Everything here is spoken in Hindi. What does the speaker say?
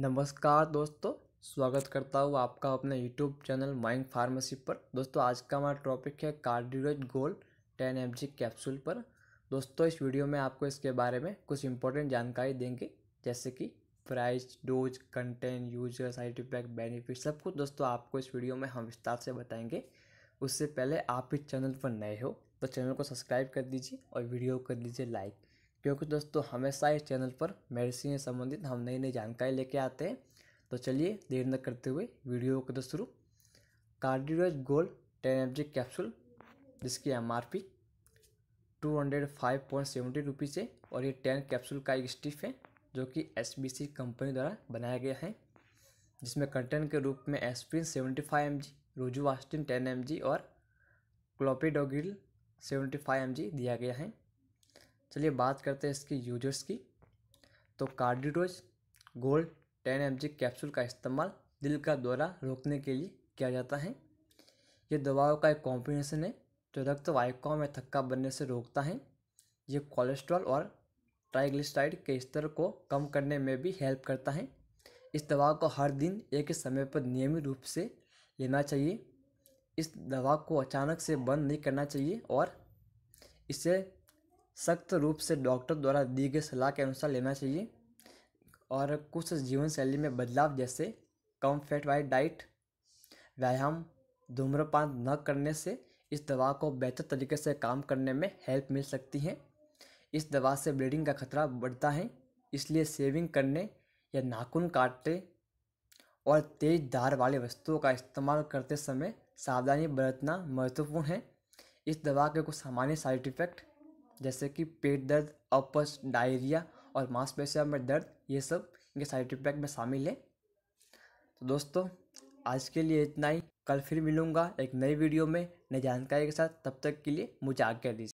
नमस्कार दोस्तों स्वागत करता हूँ आपका अपने यूट्यूब चैनल माइंग फार्मेसी पर दोस्तों आज का हमारा टॉपिक है Cardiodose gold ten M capsule पर दोस्तों इस वीडियो में आपको इसके बारे में कुछ इंपॉर्टेंट जानकारी देंगे जैसे कि price dose content user side effect benefit सब कुछ दोस्तों आपको इस वीडियो में हम विस्तार से बताएंगे उससे पहले आप इस चैनल पर नए हो तो चैनल को सब्सक्राइब कर दीजिए और वीडियो कर दीजिए लाइक क्योंकि दोस्तों हमेशा इस चैनल पर मेडिसिन से संबंधित हम नई नई जानकारी लेके आते हैं तो चलिए देर न करते हुए वीडियो को तो शुरू Cardiodose gold ten M G capsule जिसकी M R P two hundred five point seventy rupees है और ये टेन कैप्सूल का एक स्टिफ है जो कि एस बी सी कंपनी द्वारा बनाया गया है जिसमें कंटेंट के रूप में aspirin seventy five M G rosuvastatin ten M G और clopidogrel seventy five M G दिया गया है चलिए बात करते हैं इसके यूजर्स की तो Cardiodose gold ten M capsule का इस्तेमाल दिल का दौरा रोकने के लिए किया जाता है ये दवाओं का एक कॉम्बिनेशन है जो रक्त वायिकाओं में थक्का बनने से रोकता है ये कोलेस्ट्रॉल और ट्राइग्लिसराइड के स्तर को कम करने में भी हेल्प करता है इस दवा को हर दिन एक ही समय पर नियमित रूप से लेना चाहिए इस दवा को अचानक से बंद नहीं करना चाहिए और इसे सख्त रूप से डॉक्टर द्वारा दी गई सलाह के अनुसार लेना चाहिए और कुछ जीवन शैली में बदलाव जैसे कम फैट वाली डाइट व्यायाम धूम्रपान न करने से इस दवा को बेहतर तरीके से काम करने में हेल्प मिल सकती है इस दवा से ब्लीडिंग का खतरा बढ़ता है इसलिए सेविंग करने या नाखून काटने और तेज धार वाले वस्तुओं का इस्तेमाल करते समय सावधानी बरतना महत्वपूर्ण है इस दवा के कुछ सामान्य साइड इफ़ेक्ट जैसे कि पेट दर्द अपस डायरिया और मांसपेशियों में दर्द ये सब इनके साइड इफेक्ट में शामिल है तो दोस्तों आज के लिए इतना ही कल फिर मिलूँगा एक नई वीडियो में नई जानकारी के साथ तब तक के लिए मुझे आज्ञा दीजिए